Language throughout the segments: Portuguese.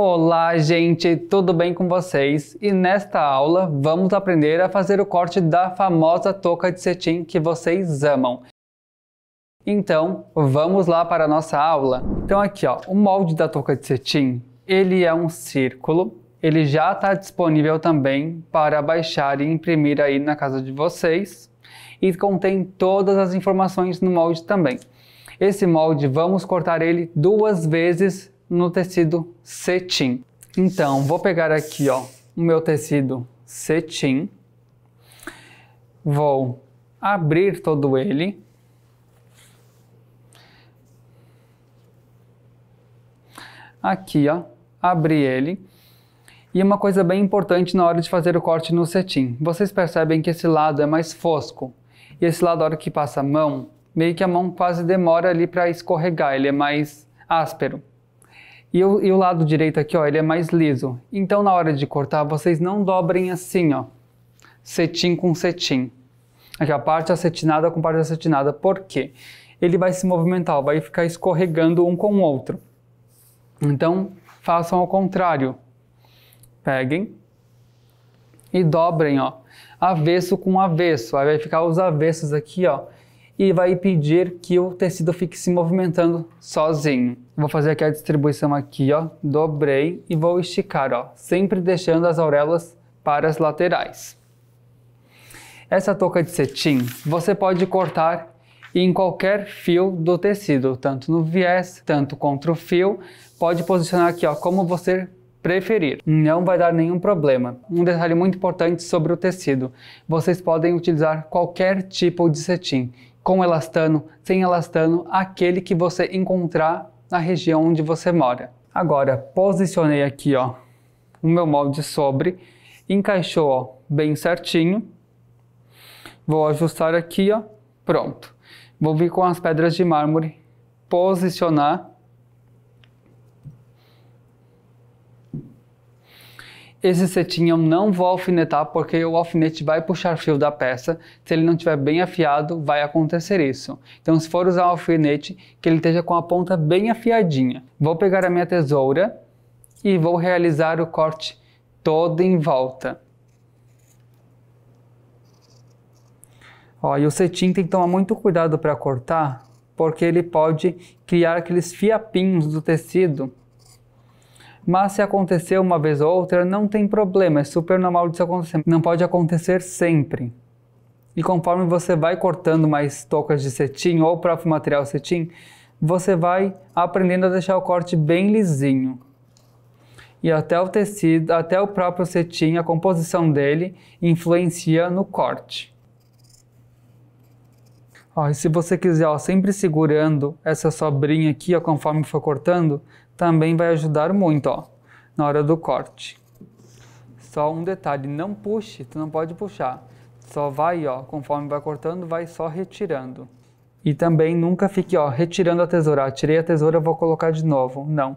Olá, gente, tudo bem com vocês? E nesta aula vamos aprender a fazer o corte da famosa touca de cetim que vocês amam. Então, vamos lá para a nossa aula. Então aqui, ó, o molde da touca de cetim, ele é um círculo. Ele já está disponível também para baixar e imprimir aí na casa de vocês. E contém todas as informações no molde também. Esse molde, vamos cortar ele duas vezes no tecido cetim. Então, vou pegar aqui, ó, o meu tecido cetim. Vou abrir todo ele. Aqui, ó, abri ele. E uma coisa bem importante na hora de fazer o corte no cetim. Vocês percebem que esse lado é mais fosco. E esse lado, a hora que passa a mão, meio que a mão quase demora ali para escorregar, ele é mais áspero. E o, e o lado direito aqui, ó, ele é mais liso. Então, na hora de cortar, vocês não dobrem assim, ó. Cetim com cetim. Aqui, a parte acetinada com parte acetinada. Por quê? Ele vai se movimentar, vai ficar escorregando um com o outro. Então, façam ao contrário. Peguem e dobrem, ó. Avesso com avesso. Aí vai ficar os avessos aqui, ó e vai pedir que o tecido fique se movimentando sozinho. Vou fazer aqui a distribuição aqui, ó, dobrei e vou esticar, ó, sempre deixando as auréolas para as laterais. Essa touca de cetim você pode cortar em qualquer fio do tecido, tanto no viés, tanto contra o fio, pode posicionar aqui, ó, como você preferir. Não vai dar nenhum problema. Um detalhe muito importante sobre o tecido: vocês podem utilizar qualquer tipo de cetim, com elastano, sem elastano, aquele que você encontrar na região onde você mora. Agora, posicionei aqui ó, o meu molde sobre, encaixou ó, bem certinho. Vou ajustar aqui, ó, pronto. Vou vir com as pedras de mármore, posicionar Esse cetim eu não vou alfinetar porque o alfinete vai puxar fio da peça. Se ele não estiver bem afiado, vai acontecer isso. Então se for usar um alfinete, que ele esteja com a ponta bem afiadinha. Vou pegar a minha tesoura e vou realizar o corte todo em volta. Ó, e o cetim tem que tomar muito cuidado para cortar, porque ele pode criar aqueles fiapinhos do tecido mas se aconteceu uma vez ou outra, não tem problema, é super normal disso acontecer. Não pode acontecer sempre. E conforme você vai cortando mais tocas de cetim ou o próprio material cetim, você vai aprendendo a deixar o corte bem lisinho. E até o tecido, até o próprio cetim, a composição dele influencia no corte. Ó, e se você quiser, ó, sempre segurando essa sobrinha aqui, ó, conforme for cortando, também vai ajudar muito, ó, na hora do corte. Só um detalhe, não puxe, tu não pode puxar. Só vai, ó, conforme vai cortando, vai só retirando. E também nunca fique, ó, retirando a tesoura. Ah, tirei a tesoura, vou colocar de novo. Não.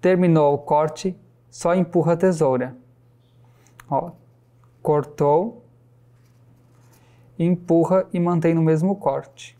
Terminou o corte, só empurra a tesoura. Ó, cortou, empurra e mantém no mesmo corte.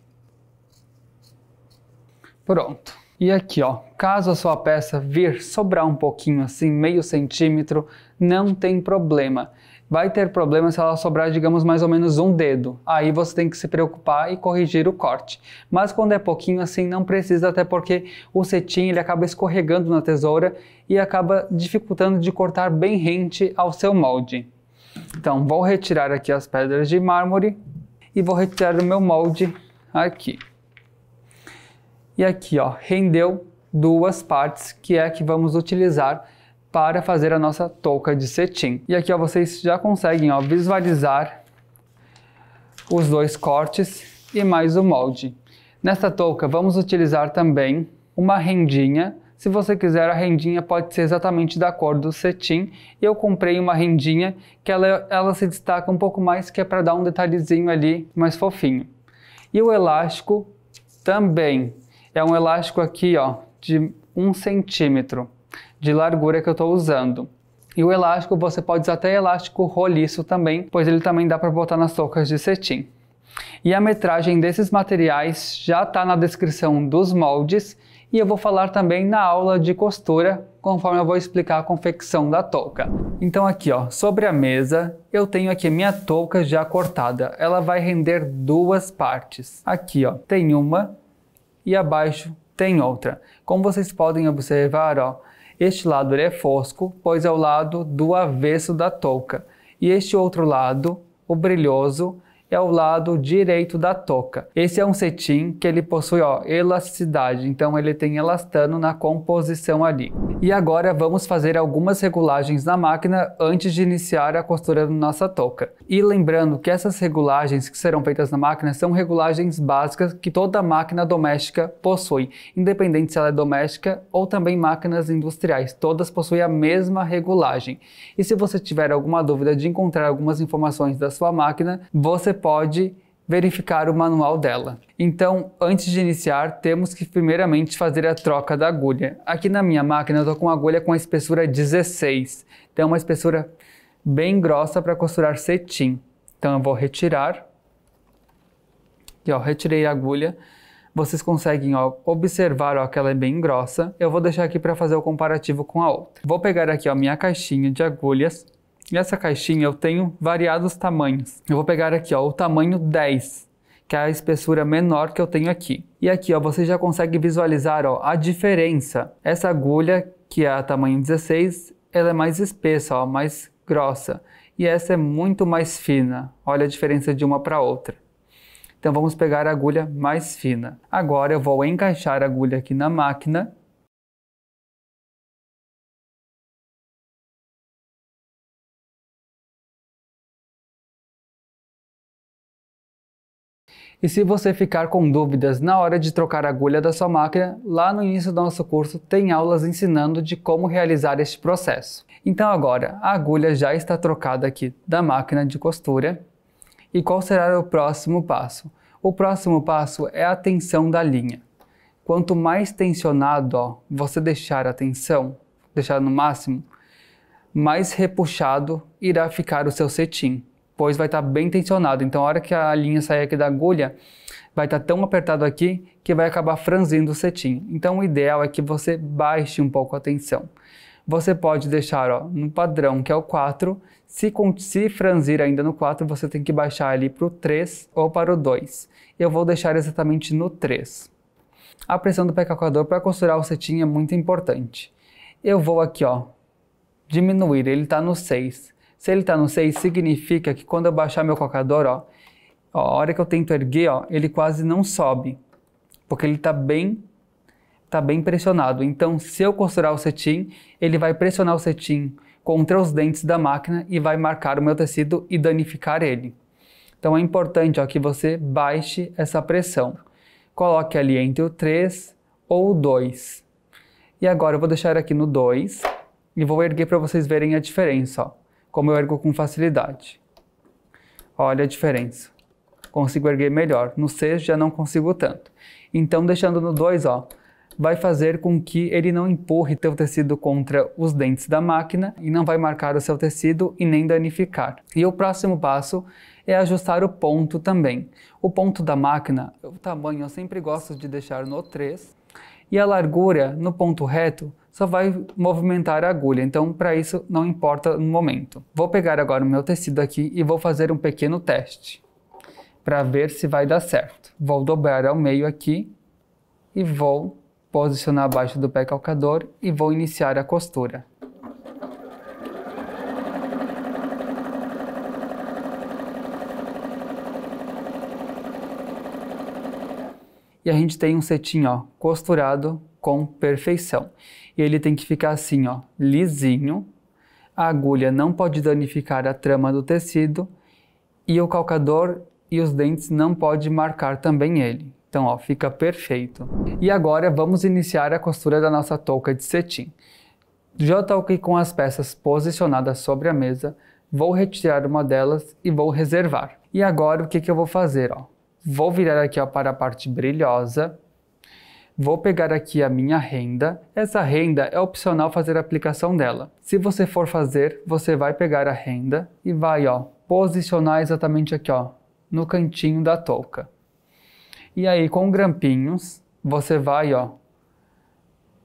Pronto. E aqui, ó, caso a sua peça vir sobrar um pouquinho, assim, meio centímetro, não tem problema. Vai ter problema se ela sobrar, digamos, mais ou menos um dedo. Aí você tem que se preocupar e corrigir o corte. Mas quando é pouquinho, assim, não precisa, até porque o cetim ele acaba escorregando na tesoura e acaba dificultando de cortar bem rente ao seu molde. Então, vou retirar aqui as pedras de mármore e vou retirar o meu molde aqui. E aqui, ó, rendeu duas partes que é a que vamos utilizar para fazer a nossa touca de cetim. E aqui ó, vocês já conseguem ó, visualizar os dois cortes e mais o molde. Nesta touca vamos utilizar também uma rendinha. Se você quiser a rendinha pode ser exatamente da cor do cetim. Eu comprei uma rendinha que ela, ela se destaca um pouco mais que é para dar um detalhezinho ali mais fofinho. E o elástico também é um elástico aqui, ó, de um centímetro de largura que eu estou usando. E o elástico, você pode usar até elástico roliço também, pois ele também dá para botar nas toucas de cetim. E a metragem desses materiais já está na descrição dos moldes e eu vou falar também na aula de costura, conforme eu vou explicar a confecção da touca. Então aqui, ó, sobre a mesa, eu tenho aqui minha touca já cortada. Ela vai render duas partes. Aqui, ó, tem uma e abaixo tem outra. Como vocês podem observar, ó, este lado é fosco, pois é o lado do avesso da touca, e este outro lado, o brilhoso, é o lado direito da toca. Esse é um cetim que ele possui ó, elasticidade, então ele tem elastano na composição ali. E agora vamos fazer algumas regulagens na máquina antes de iniciar a costura da nossa toca. E lembrando que essas regulagens que serão feitas na máquina são regulagens básicas que toda máquina doméstica possui, independente se ela é doméstica ou também máquinas industriais, todas possuem a mesma regulagem. E se você tiver alguma dúvida de encontrar algumas informações da sua máquina, você pode verificar o manual dela. Então, antes de iniciar, temos que primeiramente fazer a troca da agulha. Aqui na minha máquina eu estou com uma agulha com a espessura 16, então é uma espessura bem grossa para costurar cetim. Então eu vou retirar, e ó, retirei a agulha. Vocês conseguem ó, observar ó, que ela é bem grossa. Eu vou deixar aqui para fazer o comparativo com a outra. Vou pegar aqui a minha caixinha de agulhas Nessa caixinha eu tenho variados tamanhos. Eu vou pegar aqui ó, o tamanho 10, que é a espessura menor que eu tenho aqui. E aqui ó, você já consegue visualizar ó, a diferença. Essa agulha, que é a tamanho 16, ela é mais espessa, ó, mais grossa. E essa é muito mais fina. Olha a diferença de uma para outra. Então vamos pegar a agulha mais fina. Agora eu vou encaixar a agulha aqui na máquina E se você ficar com dúvidas na hora de trocar a agulha da sua máquina, lá no início do nosso curso tem aulas ensinando de como realizar este processo. Então agora, a agulha já está trocada aqui da máquina de costura. E qual será o próximo passo? O próximo passo é a tensão da linha. Quanto mais tensionado ó, você deixar a tensão, deixar no máximo, mais repuxado irá ficar o seu cetim pois vai estar tá bem tensionado. Então, a hora que a linha sair aqui da agulha, vai estar tá tão apertado aqui que vai acabar franzindo o cetim. Então, o ideal é que você baixe um pouco a tensão. Você pode deixar ó, no padrão, que é o 4. Se, se franzir ainda no 4, você tem que baixar ali para o 3 ou para o 2. Eu vou deixar exatamente no 3. A pressão do pé para costurar o cetim é muito importante. Eu vou aqui, ó, diminuir, ele está no 6. Se ele está no 6, significa que quando eu baixar meu cocador, ó, ó, a hora que eu tento erguer, ó, ele quase não sobe, porque ele está bem tá bem pressionado. Então, se eu costurar o cetim, ele vai pressionar o cetim contra os dentes da máquina e vai marcar o meu tecido e danificar ele. Então, é importante ó, que você baixe essa pressão. Coloque ali entre o 3 ou o 2. E agora eu vou deixar aqui no 2 e vou erguer para vocês verem a diferença. Ó como eu ergo com facilidade. Olha a diferença. Consigo erguer melhor. No 6 já não consigo tanto. Então, deixando no 2, ó, vai fazer com que ele não empurre teu tecido contra os dentes da máquina e não vai marcar o seu tecido e nem danificar. E o próximo passo é ajustar o ponto também. O ponto da máquina, o tamanho eu sempre gosto de deixar no 3 e a largura no ponto reto só vai movimentar a agulha, então para isso não importa no momento. Vou pegar agora o meu tecido aqui e vou fazer um pequeno teste para ver se vai dar certo. Vou dobrar ao meio aqui e vou posicionar abaixo do pé calcador e vou iniciar a costura. E a gente tem um cetim ó, costurado com perfeição. E ele tem que ficar assim, ó, lisinho. A agulha não pode danificar a trama do tecido e o calcador e os dentes não pode marcar também ele. Então, ó, fica perfeito. E agora vamos iniciar a costura da nossa touca de cetim. Já toquei com as peças posicionadas sobre a mesa, vou retirar uma delas e vou reservar. E agora o que, que eu vou fazer? Ó? Vou virar aqui ó, para a parte brilhosa Vou pegar aqui a minha renda. Essa renda é opcional fazer a aplicação dela. Se você for fazer, você vai pegar a renda e vai ó, posicionar exatamente aqui ó, no cantinho da touca. E aí com grampinhos, você vai ó,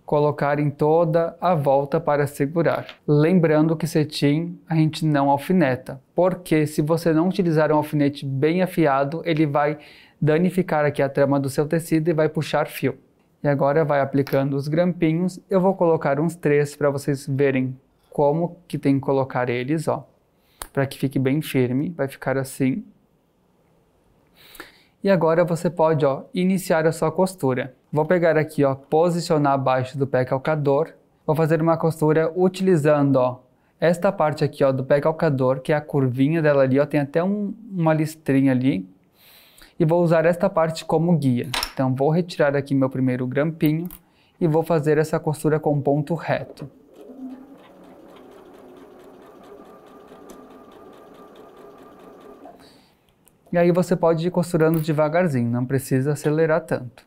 colocar em toda a volta para segurar. Lembrando que cetim a gente não alfineta, porque se você não utilizar um alfinete bem afiado, ele vai danificar aqui a trama do seu tecido e vai puxar fio. E agora vai aplicando os grampinhos. Eu vou colocar uns três para vocês verem como que tem que colocar eles, ó. Para que fique bem firme, vai ficar assim. E agora você pode, ó, iniciar a sua costura. Vou pegar aqui, ó, posicionar abaixo do pé calcador. Vou fazer uma costura utilizando, ó, esta parte aqui, ó, do pé calcador, que é a curvinha dela ali, ó, tem até um, uma listrinha ali e vou usar esta parte como guia. Então vou retirar aqui meu primeiro grampinho e vou fazer essa costura com ponto reto. E aí você pode ir costurando devagarzinho, não precisa acelerar tanto.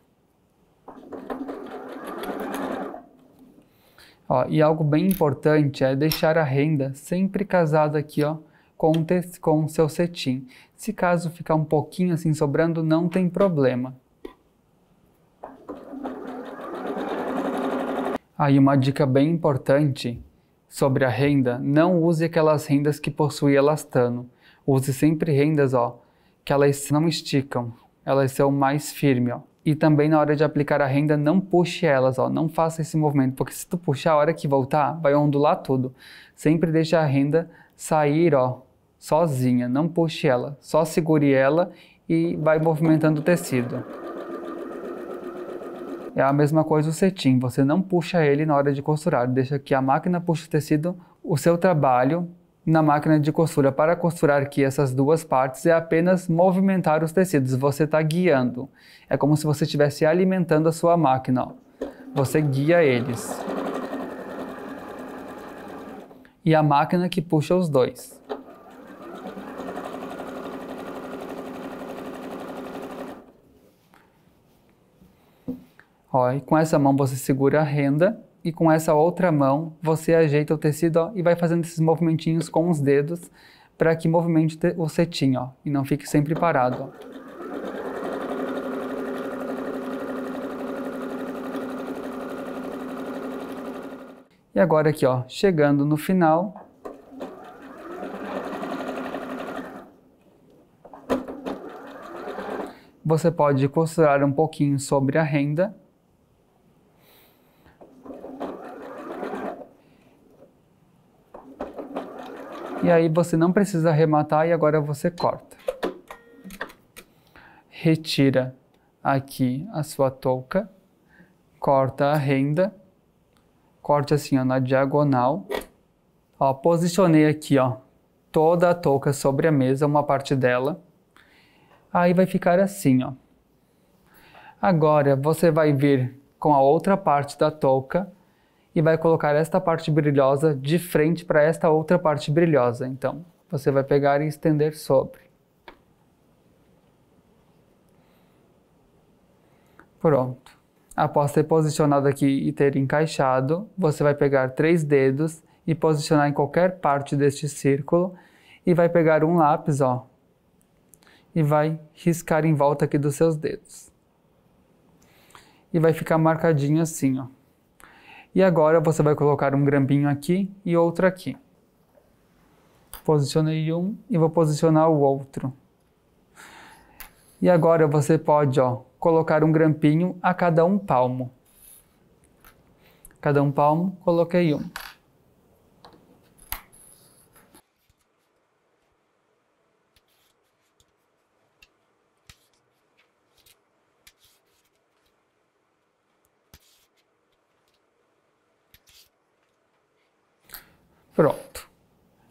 Ó, e algo bem importante é deixar a renda sempre casada aqui ó, com, com seu cetim. Se caso ficar um pouquinho assim sobrando, não tem problema. Aí uma dica bem importante sobre a renda, não use aquelas rendas que possuem elastano. Use sempre rendas, ó, que elas não esticam, elas são mais firmes, ó. E também na hora de aplicar a renda, não puxe elas, ó, não faça esse movimento, porque se tu puxar a hora que voltar, vai ondular tudo. Sempre deixe a renda sair, ó, sozinha, não puxe ela, só segure ela e vai movimentando o tecido. É a mesma coisa o cetim, você não puxa ele na hora de costurar, deixa que a máquina puxe o tecido, o seu trabalho na máquina de costura para costurar aqui essas duas partes é apenas movimentar os tecidos, você está guiando. É como se você estivesse alimentando a sua máquina, ó. você guia eles. E a máquina que puxa os dois. Ó, e com essa mão você segura a renda e com essa outra mão você ajeita o tecido ó, e vai fazendo esses movimentinhos com os dedos para que movimente o cetim ó, e não fique sempre parado. Ó. E agora aqui, ó, chegando no final. Você pode costurar um pouquinho sobre a renda E aí você não precisa arrematar e agora você corta. Retira aqui a sua touca, corta a renda, corte assim ó, na diagonal. Ó, posicionei aqui ó, toda a touca sobre a mesa, uma parte dela. Aí vai ficar assim ó. Agora você vai vir com a outra parte da touca e vai colocar esta parte brilhosa de frente para esta outra parte brilhosa. Então, você vai pegar e estender sobre. Pronto. Após ter posicionado aqui e ter encaixado, você vai pegar três dedos e posicionar em qualquer parte deste círculo e vai pegar um lápis, ó, e vai riscar em volta aqui dos seus dedos. E vai ficar marcadinho assim, ó. E agora você vai colocar um grampinho aqui e outro aqui. Posicionei um e vou posicionar o outro. E agora você pode ó, colocar um grampinho a cada um palmo. Cada um palmo, coloquei um. Pronto.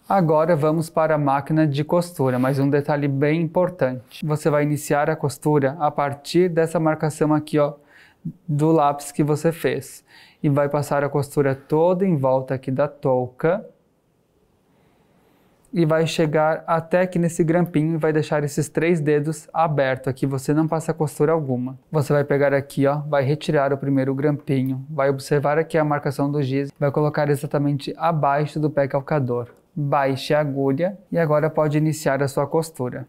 Agora vamos para a máquina de costura, mas um detalhe bem importante. Você vai iniciar a costura a partir dessa marcação aqui, ó, do lápis que você fez. E vai passar a costura toda em volta aqui da touca e vai chegar até aqui nesse grampinho e vai deixar esses três dedos abertos, aqui, você não passa costura alguma. Você vai pegar aqui, ó, vai retirar o primeiro grampinho, vai observar aqui a marcação do giz, vai colocar exatamente abaixo do pé calcador. Baixe a agulha e agora pode iniciar a sua costura.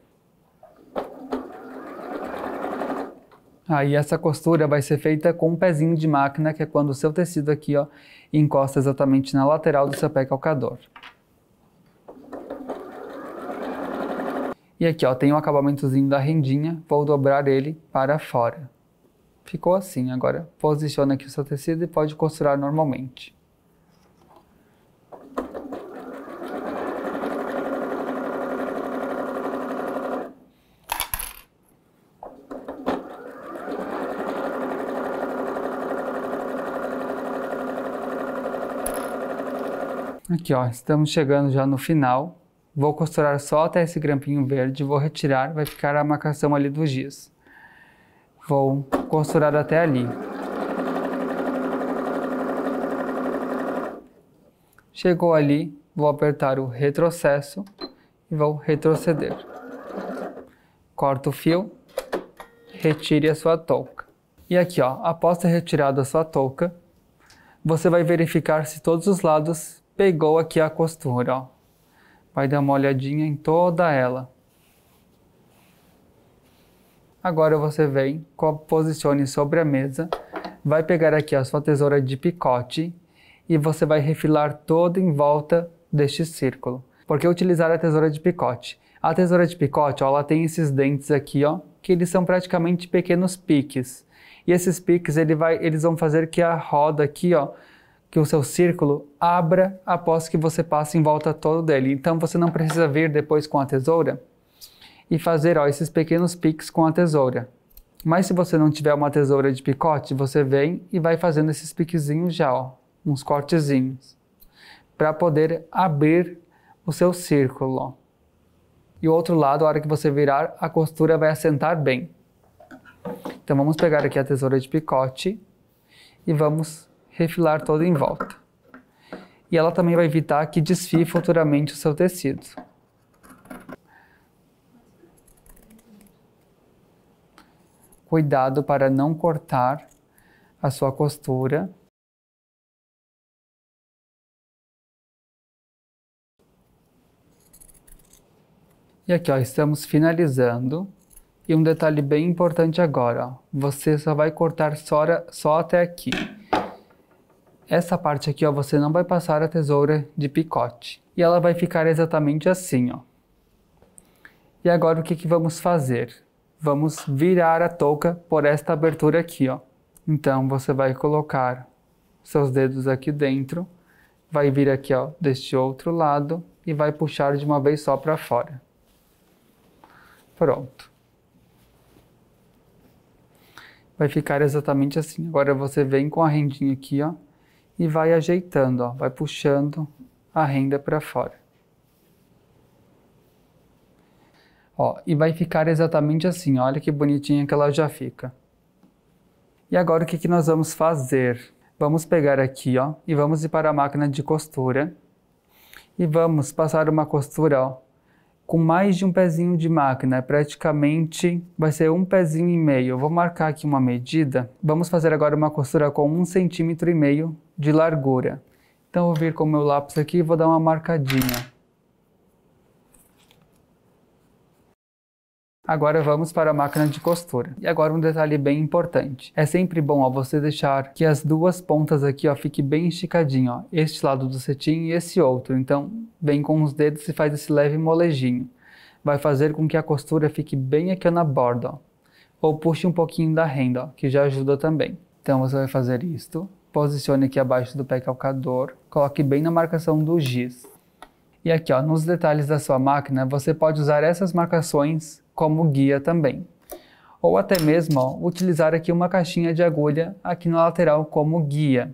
Aí essa costura vai ser feita com um pezinho de máquina, que é quando o seu tecido aqui ó, encosta exatamente na lateral do seu pé calcador. E aqui, ó, tem um acabamentozinho da rendinha, vou dobrar ele para fora. Ficou assim, agora posiciona aqui o seu tecido e pode costurar normalmente. Aqui, ó, estamos chegando já no final. Vou costurar só até esse grampinho verde, vou retirar, vai ficar a marcação ali dos dias. Vou costurar até ali. Chegou ali, vou apertar o retrocesso e vou retroceder. Corto o fio, retire a sua touca. E aqui, ó, após ter retirado a sua touca, você vai verificar se todos os lados pegou aqui a costura, ó. Vai dar uma olhadinha em toda ela. Agora você vem, posicione sobre a mesa, vai pegar aqui a sua tesoura de picote e você vai refilar todo em volta deste círculo. Por que utilizar a tesoura de picote? A tesoura de picote, ó, ela tem esses dentes aqui, ó, que eles são praticamente pequenos piques. E esses piques ele vai, eles vão fazer que a roda aqui, ó, que o seu círculo abra após que você passe em volta todo dele. Então você não precisa vir depois com a tesoura e fazer ó, esses pequenos piques com a tesoura. Mas se você não tiver uma tesoura de picote, você vem e vai fazendo esses piquezinhos já, ó, uns cortezinhos, para poder abrir o seu círculo. Ó. E o outro lado, a hora que você virar, a costura vai assentar bem. Então vamos pegar aqui a tesoura de picote e vamos refilar toda em volta. E ela também vai evitar que desfie futuramente o seu tecido. Cuidado para não cortar a sua costura. E aqui, ó, estamos finalizando. E um detalhe bem importante agora, ó, você só vai cortar só, só até aqui essa parte aqui, ó, você não vai passar a tesoura de picote. E ela vai ficar exatamente assim, ó. E agora o que, que vamos fazer? Vamos virar a touca por esta abertura aqui, ó. Então você vai colocar seus dedos aqui dentro, vai vir aqui, ó, deste outro lado e vai puxar de uma vez só para fora. Pronto. Vai ficar exatamente assim. Agora você vem com a rendinha aqui, ó, e vai ajeitando, ó, vai puxando a renda para fora. Ó, e vai ficar exatamente assim, olha que bonitinha que ela já fica. E agora o que, que nós vamos fazer? Vamos pegar aqui ó, e vamos ir para a máquina de costura e vamos passar uma costura ó, com mais de um pezinho de máquina, praticamente vai ser um pezinho e meio. Eu vou marcar aqui uma medida. Vamos fazer agora uma costura com um centímetro e meio de largura. Então, eu vou vir com o meu lápis aqui e vou dar uma marcadinha. Agora vamos para a máquina de costura. E agora um detalhe bem importante. É sempre bom ó, você deixar que as duas pontas aqui ó, fique bem esticadinho. Ó, este lado do cetim e esse outro. Então vem com os dedos e faz esse leve molejinho. Vai fazer com que a costura fique bem aqui na borda. Ó. Ou puxe um pouquinho da renda, ó, que já ajuda também. Então você vai fazer isto posicione aqui abaixo do pé calcador, coloque bem na marcação do giz. E aqui, ó, nos detalhes da sua máquina, você pode usar essas marcações como guia também. Ou até mesmo ó, utilizar aqui uma caixinha de agulha aqui na lateral como guia.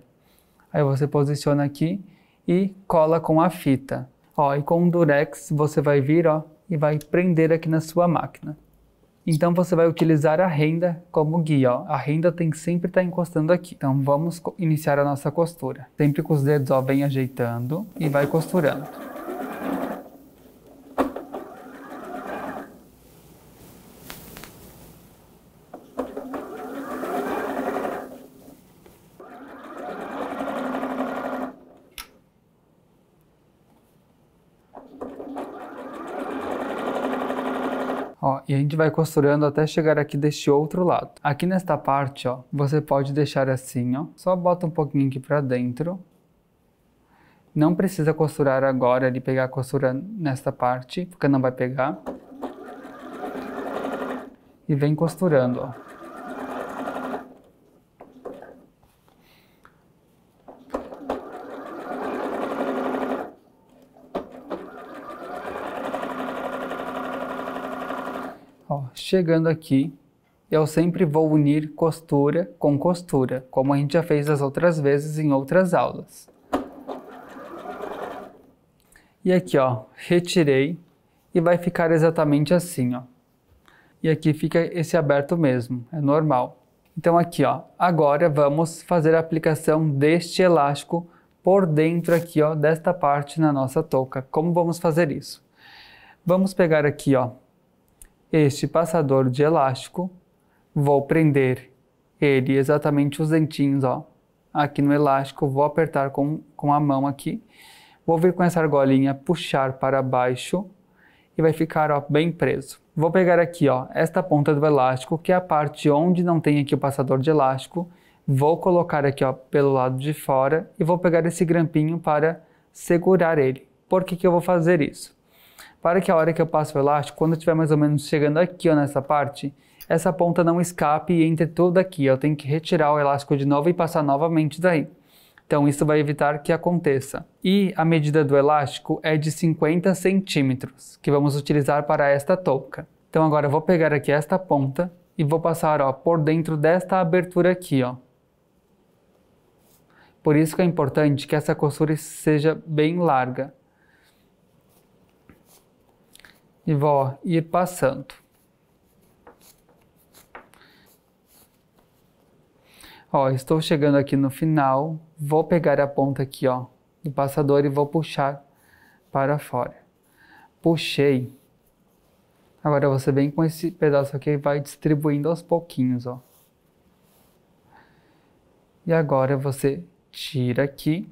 Aí você posiciona aqui e cola com a fita. Ó, e com o durex você vai vir ó, e vai prender aqui na sua máquina. Então você vai utilizar a renda como guia. Ó. A renda tem que sempre estar tá encostando aqui. Então vamos iniciar a nossa costura. Sempre com os dedos ó, vem ajeitando e vai costurando. Ó, e a gente vai costurando até chegar aqui deste outro lado. Aqui nesta parte, ó, você pode deixar assim, ó. Só bota um pouquinho aqui pra dentro. Não precisa costurar agora de pegar a costura nesta parte, porque não vai pegar. E vem costurando, ó. Chegando aqui, eu sempre vou unir costura com costura, como a gente já fez as outras vezes em outras aulas. E aqui, ó, retirei e vai ficar exatamente assim, ó. E aqui fica esse aberto mesmo, é normal. Então aqui, ó, agora vamos fazer a aplicação deste elástico por dentro aqui, ó, desta parte na nossa touca. Como vamos fazer isso? Vamos pegar aqui, ó, este passador de elástico, vou prender ele exatamente os dentinhos, ó. Aqui no elástico, vou apertar com, com a mão aqui. Vou vir com essa argolinha, puxar para baixo e vai ficar ó, bem preso. Vou pegar aqui ó, esta ponta do elástico, que é a parte onde não tem aqui o passador de elástico. Vou colocar aqui ó, pelo lado de fora e vou pegar esse grampinho para segurar ele. Por que, que eu vou fazer isso? Para que a hora que eu passo o elástico, quando eu estiver mais ou menos chegando aqui ó, nessa parte, essa ponta não escape e entre toda aqui. Eu tenho que retirar o elástico de novo e passar novamente daí. Então isso vai evitar que aconteça. E a medida do elástico é de 50 centímetros, que vamos utilizar para esta touca. Então agora eu vou pegar aqui esta ponta e vou passar ó, por dentro desta abertura aqui. Ó. Por isso que é importante que essa costura seja bem larga. e vou ir passando. Ó, estou chegando aqui no final, vou pegar a ponta aqui, ó, do passador e vou puxar para fora. Puxei. Agora você vem com esse pedaço aqui e vai distribuindo aos pouquinhos, ó. E agora você tira aqui.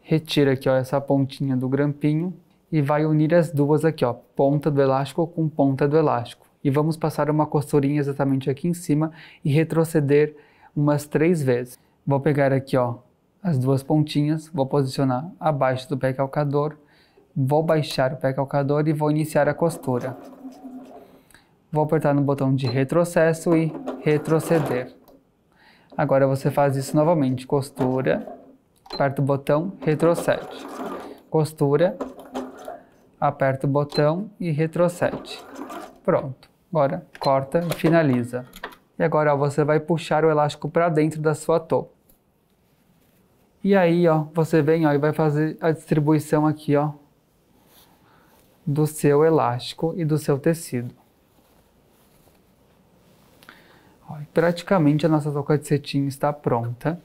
Retira aqui, ó, essa pontinha do grampinho e vai unir as duas aqui, ó, ponta do elástico com ponta do elástico. E vamos passar uma costurinha exatamente aqui em cima e retroceder umas três vezes. Vou pegar aqui, ó, as duas pontinhas, vou posicionar abaixo do pé calcador, vou baixar o pé calcador e vou iniciar a costura. Vou apertar no botão de retrocesso e retroceder. Agora você faz isso novamente, costura, aperta o botão, retrocede. Costura, aperta o botão e retrocede. Pronto, agora corta e finaliza. E agora ó, você vai puxar o elástico para dentro da sua touca. E aí, ó, você vem ó, e vai fazer a distribuição aqui, ó, do seu elástico e do seu tecido. Ó, praticamente a nossa touca de cetim está pronta.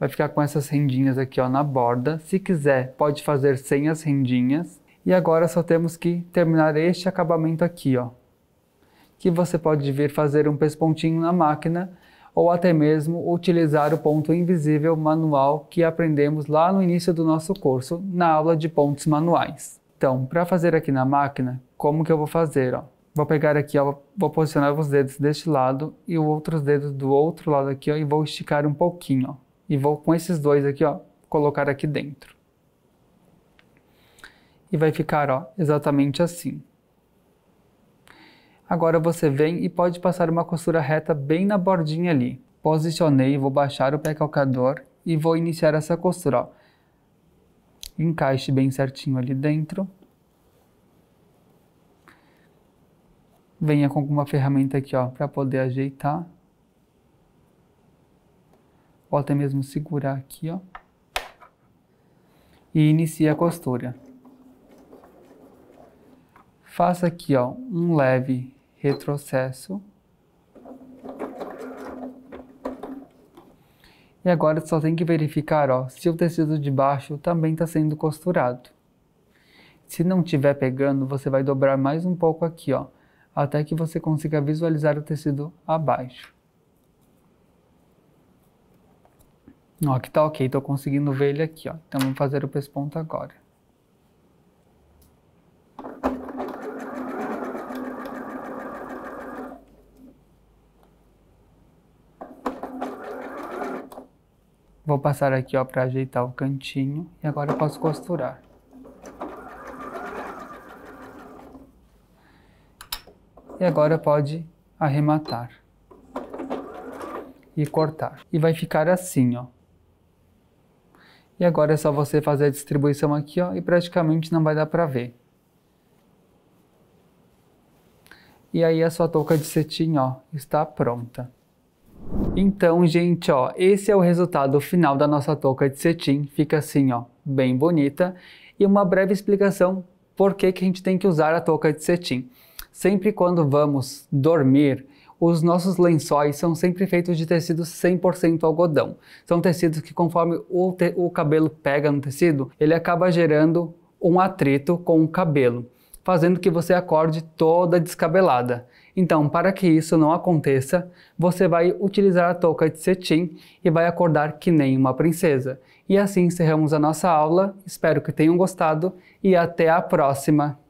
Vai ficar com essas rendinhas aqui, ó, na borda. Se quiser, pode fazer sem as rendinhas. E agora só temos que terminar este acabamento aqui, ó. Que você pode vir fazer um pespontinho na máquina ou até mesmo utilizar o ponto invisível manual que aprendemos lá no início do nosso curso, na aula de pontos manuais. Então, para fazer aqui na máquina, como que eu vou fazer, ó? Vou pegar aqui, ó, vou posicionar os dedos deste lado e os outros dedos do outro lado aqui, ó, e vou esticar um pouquinho, ó. E vou com esses dois aqui, ó, colocar aqui dentro e vai ficar ó, exatamente assim. Agora você vem e pode passar uma costura reta bem na bordinha ali. Posicionei, vou baixar o pé calcador e vou iniciar essa costura. Ó. Encaixe bem certinho ali dentro. Venha com alguma ferramenta aqui ó, para poder ajeitar. Ou até mesmo segurar aqui ó. E inicie a costura faça aqui ó, um leve retrocesso. E agora só tem que verificar ó, se o tecido de baixo também está sendo costurado. Se não estiver pegando, você vai dobrar mais um pouco aqui, ó, até que você consiga visualizar o tecido abaixo. Ó, aqui tá ok, estou conseguindo ver ele aqui, ó. Então vamos fazer o pesponto agora. Vou passar aqui ó para ajeitar o cantinho e agora eu posso costurar. E agora pode arrematar e cortar. E vai ficar assim, ó. E agora é só você fazer a distribuição aqui, ó, e praticamente não vai dar para ver. E aí a sua touca de cetim, ó, está pronta. Então, gente, ó, esse é o resultado final da nossa touca de cetim. Fica assim, ó, bem bonita. E uma breve explicação por que, que a gente tem que usar a touca de cetim. Sempre quando vamos dormir, os nossos lençóis são sempre feitos de tecido 100% algodão. São tecidos que conforme o, o cabelo pega no tecido, ele acaba gerando um atrito com o cabelo, fazendo que você acorde toda descabelada. Então, para que isso não aconteça, você vai utilizar a touca de cetim e vai acordar que nem uma princesa. E assim encerramos a nossa aula. Espero que tenham gostado e até a próxima!